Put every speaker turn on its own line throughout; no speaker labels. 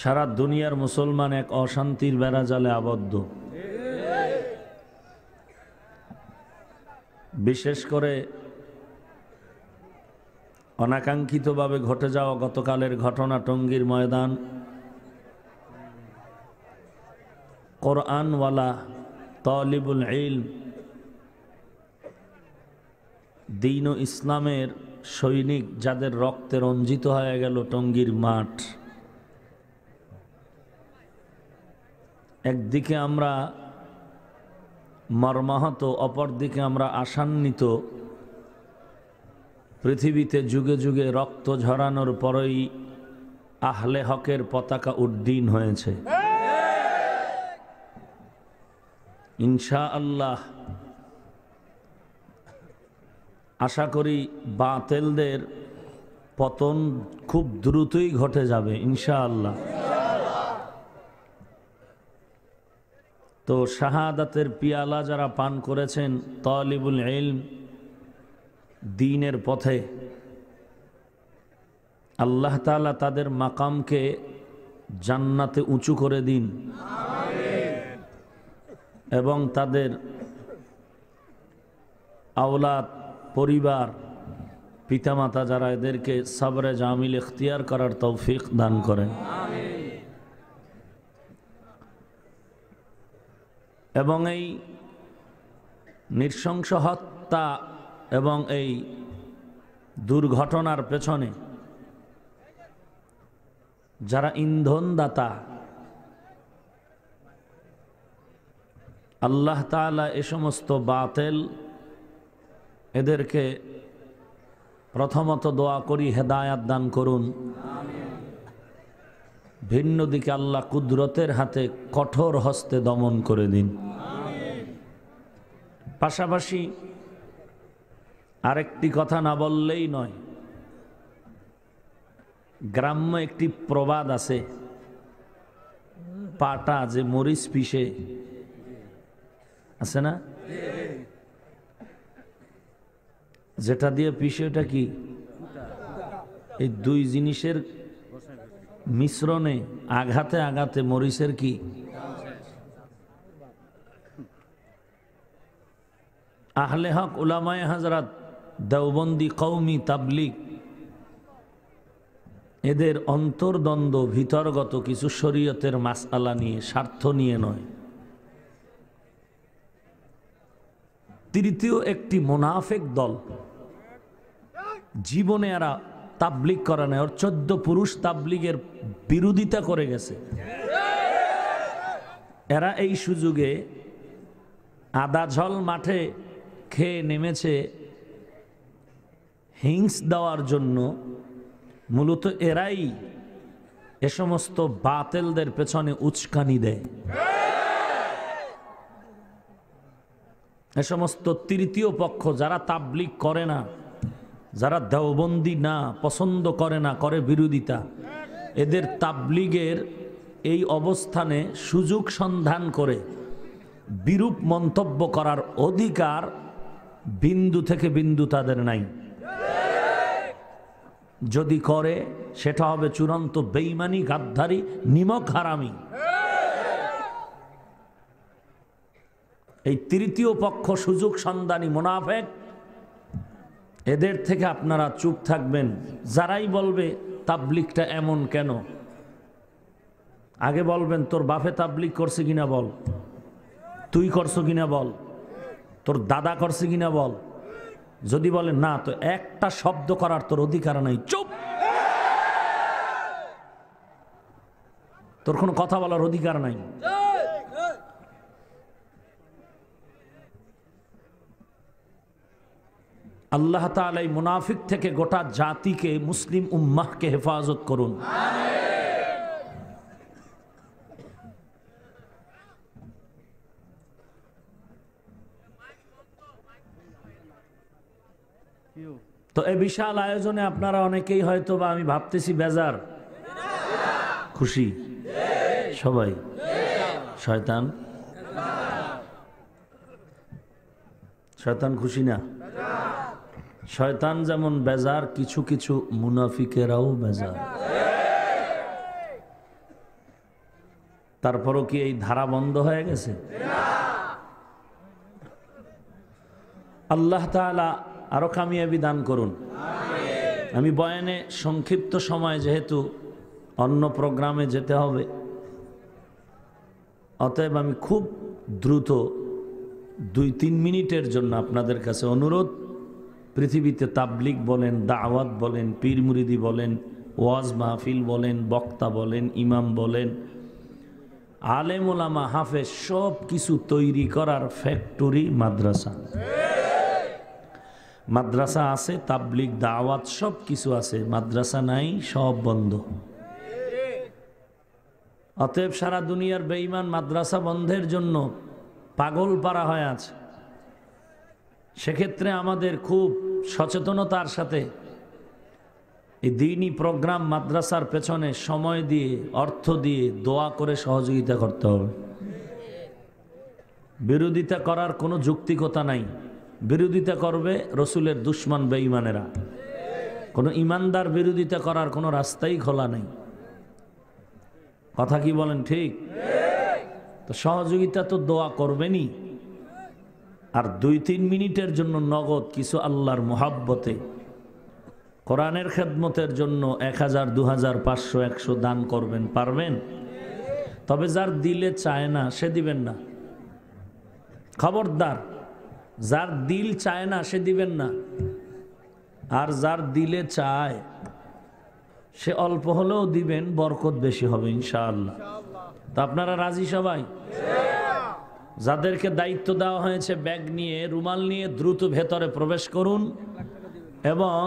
সারা দুনিয়ার মুসলমান এক অশান্তির বেড়া জালে আবদ্ধ বিশেষ করে অনাকাঙ্ক্ষিতভাবে ঘটে যাওয়া গতকালের ঘটনা টঙ্গীর ময়দান কোরআনওয়ালা তলিবুল ইল দিন ও ইসলামের সৈনিক যাদের রক্তে রঞ্জিত হয়ে গেল টঙ্গীর মাঠ একদিকে আমরা মর্মাহত অপরদিকে আমরা আশান্বিত পৃথিবীতে যুগে যুগে রক্ত ঝরানোর পরেই আহলে হকের পতাকা উড্ডীন হয়েছে ইনশা আল্লাহ আশা করি বাতেলদের পতন খুব দ্রুতই ঘটে যাবে ইনশা আল্লাহ তো শাহাদাতের পিয়ালা যারা পান করেছেন তলিবুল ইলম দিনের পথে আল্লাহ তালা তাদের মাকামকে জান্নাতে উঁচু করে দিন এবং তাদের আওলাদ পরিবার পিতামাতা যারা এদেরকে সাবরে জামিল এখতিয়ার করার তৌফিক দান করেন এবং এই নৃশংস হত্যা এবং এই দুর্ঘটনার পেছনে যারা ইন্ধনদাতা আল্লাহ তালা এ সমস্ত বাতেল এদেরকে প্রথমত দোয়া করি হেদায়াত দান করুন ভিন্ন দিকে আল্লাহ কুদরতের হাতে কঠোর হস্তে দমন করে দিন পাশাপাশি আরেকটি কথা না বললেই নয় গ্রাম্য একটি প্রবাদ আছে পাটা যে মরিচ পিষে আছে না যেটা দিয়ে পিসে ওটা কি এই দুই জিনিসের মিশ্রণে আঘাতে আঘাতে মরিচের কি আহলে হক উলামায় হাজরাত দেওবন্দি কৌমি তাবলিক এদের অন্তর্দ্বন্দ্ব ভিতরগত কিছু শরীয়তের মাসালা নিয়ে স্বার্থ নিয়ে নয় তৃতীয় একটি মোনাফেক দল জীবনে এরা তাবলিগ করা নাই ওর চোদ্দ পুরুষ তাবলিগের বিরোধিতা করে গেছে এরা এই সুযোগে আদা ঝল মাঠে খেয়ে নেমেছে হিংস দেওয়ার জন্য মূলত এরাই এ সমস্ত বাতেলদের পেছনে উচকানি দেয় এ সমস্ত তৃতীয় পক্ষ যারা তাবলিগ করে না যারা দেওবন্দি না পছন্দ করে না করে বিরোধিতা এদের তাবলিগের এই অবস্থানে সুযোগ সন্ধান করে বিরূপ মন্তব্য করার অধিকার বিন্দু থেকে বিন্দু তাদের নাই যদি করে সেটা হবে চূড়ান্ত বেইমানি গাদ্ধারি নিমক হারামি এই তৃতীয় পক্ষ সুযোগ সন্ধানী মোনাফেক এদের থেকে আপনারা চুপ থাকবেন যারাই বলবে তাবলিকটা এমন কেন আগে বলবেন তোর বাপে তাবলিক করছে কিনা বল তুই করছো কিনা বল তোর দাদা করছে কিনা বল যদি বলে না তো একটা শব্দ করার তোর অধিকার নাই চুপ তোর কোনো কথা বলার অধিকার নাই আল্লাহ তালাই মুনাফিক থেকে গোটা জাতিকে মুসলিম উম্মাহকে হেফাজত করুন তো এই বিশাল আয়োজনে আপনারা অনেকেই হয়তো বা আমি ভাবতেছি বেজার খুশি সবাই শয়তান শয়তান খুশি না শয়তান যেমন বেজার কিছু কিছু মুনাফিকেরাও বেজার তারপরও কি এই ধারা বন্ধ হয়ে গেছে আল্লাহ তালা আরো কামিয়াবি দান করুন আমি বয়ানে সংক্ষিপ্ত সময় যেহেতু অন্য প্রোগ্রামে যেতে হবে অতএব আমি খুব দ্রুত দুই তিন মিনিটের জন্য আপনাদের কাছে অনুরোধ পৃথিবীতে তাবলিক বলেন দাওয়াত বলেন পীর মুরিদি বলেন ওয়াজ মাহফিল বলেন বক্তা বলেন ইমাম বলেন আলেমুলামা হাফেজ সব কিছু তৈরি করার ফ্যাক্টরি মাদ্রাসা মাদ্রাসা আছে তাবলিক দাওয়াত সব কিছু আছে মাদ্রাসা নাই সব বন্ধ অতএব সারা দুনিয়ার বেঈমান মাদ্রাসা বন্ধের জন্য পাগল পারা হয়ে আছে সেক্ষেত্রে আমাদের খুব সচেতনতার সাথে এই দিনই প্রোগ্রাম মাদ্রাসার পেছনে সময় দিয়ে অর্থ দিয়ে দোয়া করে সহযোগিতা করতে হবে বিরোধিতা করার কোনো যুক্তিকতা নাই বিরোধিতা করবে রসুলের দুশ্মন বেঈমানেরা কোনো ইমানদার বিরোধিতা করার কোনো রাস্তাই খোলা নেই কথা কি বলেন ঠিক তো সহযোগিতা তো দোয়া করবেনই আর দুই তিন মিনিটের জন্য নগদ কিছু আল্লাহর মোহাব্বতে কোরআনের খেদমতের জন্য এক হাজার দু হাজার পাঁচশো একশো দান করবেন পারবেন তবে যার দিলে চায় না সে দিবেন না খবরদার যার দিল চায় না সে দিবেন না আর যার দিলে চায় সে অল্প হলেও দিবেন বরকত বেশি হবে ইনশাআল্লাহ তো আপনারা রাজি সবাই যাদেরকে দায়িত্ব দেওয়া হয়েছে ব্যাগ নিয়ে রুমাল নিয়ে দ্রুত ভেতরে প্রবেশ করুন এবং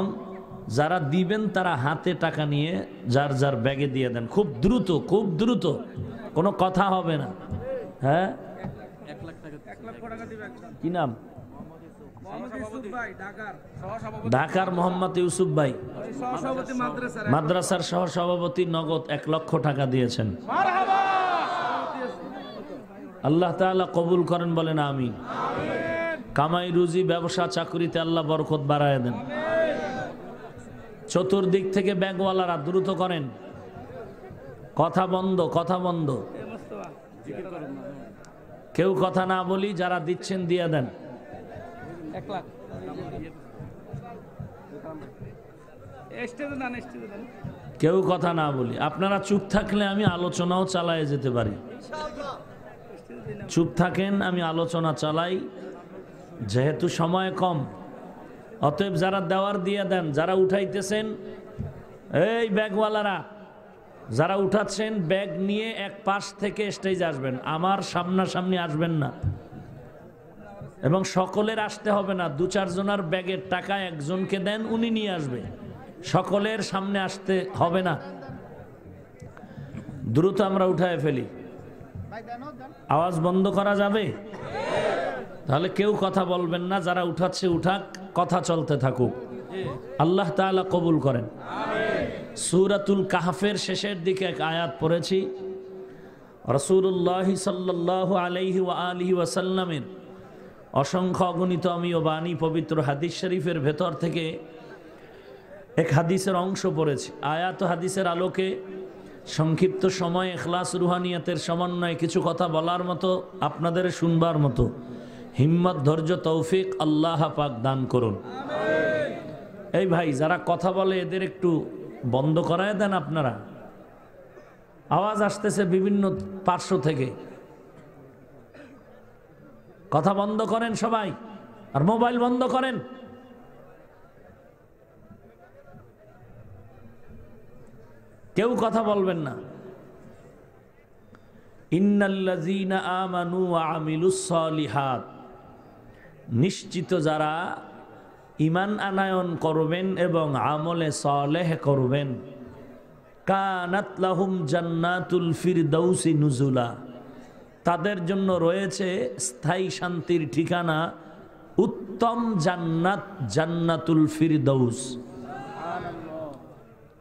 যারা দিবেন তারা হাতে টাকা নিয়ে যার যার ব্যাগে দিয়ে দেন খুব দ্রুত খুব দ্রুত কোনো কথা হবে না হ্যাঁ কি নাম ঢাকার মোহাম্মদ ইউসুফ ভাই মাদ্রাসার সহসভাপতি নগদ এক লক্ষ টাকা দিয়েছেন আল্লাহ তালা কবুল করেন বলেন আমি কামাই রুজি ব্যবসা চাকরিতে আল্লাহ বরকত বাড়ায় দেন চতুর্দিক থেকে ব্যাংকওয়ালারা দ্রুত করেন কথা বন্ধ কথা বন্ধ কেউ কথা না বলি যারা দিচ্ছেন দিয়ে দেন কেউ কথা না বলি আপনারা চুপ থাকলে আমি আলোচনাও চালায় যেতে পারি চুপ থাকেন আমি আলোচনা চালাই যেহেতু সময় কম অতএব যারা দেওয়ার দিয়ে দেন যারা উঠাইতেছেন এই ব্যাগওয়ালারা যারা উঠাচ্ছেন ব্যাগ নিয়ে এক পাশ থেকে স্টেজ আসবেন আমার সামনাসামনি আসবেন না এবং সকলের আসতে হবে না দু চারজনার ব্যাগের টাকা একজনকে দেন উনি নিয়ে আসবে সকলের সামনে আসতে হবে না দ্রুত আমরা উঠায় ফেলি আওয়াজ বন্ধ করা যাবে তাহলে কেউ কথা বলবেন না যারা উঠাচ্ছে উঠাক কথা চলতে থাকুক আল্লাহ তালা কবুল করেন সুরাতুল কাহাফের শেষের দিকে এক আয়াত পড়েছি রসুল্লাহ সাল্লাহ আলহি আলহি ওয়াসাল্লামের অসংখ্য অগণিত আমি ও বাণী পবিত্র হাদিস শরীফের ভেতর থেকে এক হাদিসের অংশ পড়েছি আয়াত হাদিসের আলোকে সংক্ষিপ্ত সময় এখলাস রুহানিয়াতের সমন্বয়ে কিছু কথা বলার মতো আপনাদের শুনবার মতো হিম্মত ধৈর্য তৌফিক আল্লাহ পাক দান করুন এই ভাই যারা কথা বলে এদের একটু বন্ধ করায় দেন আপনারা আওয়াজ আসতেছে বিভিন্ন পার্শ্ব থেকে কথা বন্ধ করেন সবাই আর মোবাইল বন্ধ করেন কেউ কথা বলবেন না ইন্নাল্লাজিনা আমানু নিশ্চিত যারা ইমান আনায়ন করবেন এবং আমলে সলেহ করবেন কানাতলাহুম জান্নাতুল দৌসি নুজুলা তাদের জন্য রয়েছে স্থায়ী শান্তির ঠিকানা উত্তম জান্নাত জান্নাতুল দৌস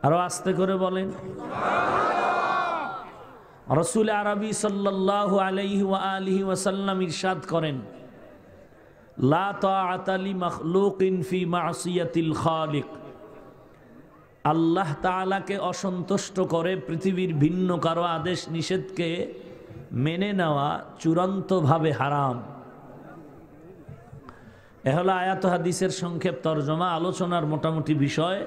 আরো আস্তে করে বলেন রসুল আরবি সাল্লাহ আলহি আলহি ওয়াসাল্লাম ইরশাদ করেন আল্লাহ তালাকে অসন্তুষ্ট করে পৃথিবীর ভিন্ন কারো আদেশ নিষেধকে মেনে নেওয়া চূড়ান্তভাবে হারাম এ হলো আয়াত হাদিসের সংক্ষেপ তর্জমা আলোচনার মোটামুটি বিষয়